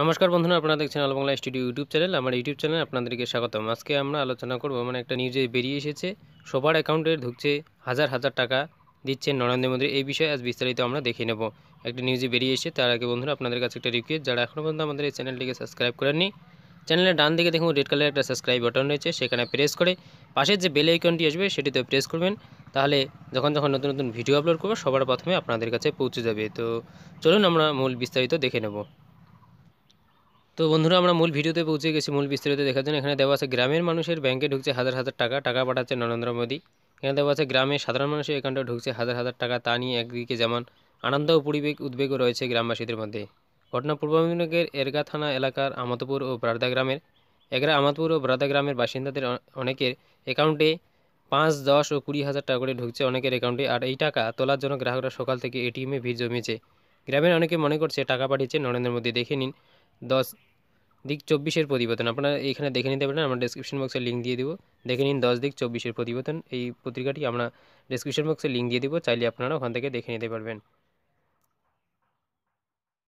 নমস্কার বন্ধুরা আপনারা দেখছেন বাংলা স্টুডিও ইউটিউব চ্যানেল আমার ইউটিউব চ্যানেল আপনাদেরকে স্বাগতম আজকে আমরা আলোচনা করব মানে একটা নিউজে বেরিয়ে এসেছে সবার অ্যাকাউন্টে ঢুকছে হাজার হাজার টাকা দিচ্ছেন নরেন্দ্র মোদী এই বিষয়ে আজ বিস্তারিত আমরা দেখে নেব একটা নিউজে বেরিয়ে এসে তার আগে বন্ধুরা আপনাদের কাছে একটা রিকোয়েস্ট যারা এখনও পর্যন্ত আমাদের এই চ্যানেলটিকে সাবস্ক্রাইব করেননি চ্যানেলের ডান দিকে দেখুন রেড কালারের একটা সাবস্ক্রাইব বাটন রয়েছে সেখানে প্রেস করে পাশের যে বেল আইকনটি আসবে সেটিতে প্রেস করবেন তাহলে যখন যখন নতুন নতুন ভিডিও আপলোড করবো সবার প্রথমে আপনাদের কাছে পৌঁছে যাবে তো চলুন আমরা মূল বিস্তারিত দেখে নেব তো বন্ধুরা আমরা মূল ভিডিওতে পৌঁছে গেছি মূল বিস্তারিত দেখার জন্য এখানে দেওয়া আছে গ্রামের মানুষের ব্যাংকে ঢুকছে হাজার হাজার টাকা টাকা পাঠাচ্ছে নরেন্দ্র মোদী এখানে দেওয়া আছে গ্রামে সাধারণ মানুষের অ্যাকাউন্টে ঢুকছে হাজার হাজার টাকা তা নিয়ে একদিকে যেমন আনন্দ ও পরিবেগ উদ্বেগও রয়েছে গ্রামবাসীদের মধ্যে ঘটনা পূর্ব মেদিনীপুরের এরগা থানা এলাকার আমতপুর ও ব্রাদা গ্রামের এগারা আমতপুর ও ব্রাদা গ্রামের বাসিন্দাদের অনেকের অ্যাকাউন্টে পাঁচ দশ ও কুড়ি হাজার টাকা করে ঢুকছে অনেকের অ্যাকাউন্টে আর এই টাকা তোলার জন্য গ্রাহকরা সকাল থেকে এটিএমে ভিড় জমিয়েছে গ্রামের অনেকে মনে করছে টাকা পাঠিয়েছে নরেন্দ্র মোদী দেখে নিন দশ দিক চব্বিশের প্রতিবেদন আপনারা এখানে দেখে নিতে পারেন আমরা ডিসক্রিপশন বক্সে লিঙ্ক দিয়ে দেবো দেখে নিন দশ দিক চব্বিশের প্রতিবেদন এই পত্রিকাটি আমরা ডিসক্রিপশন বক্সে লিঙ্ক দিয়ে দেবো চাইলে আপনারা ওখান থেকে দেখে নিতে পারবেন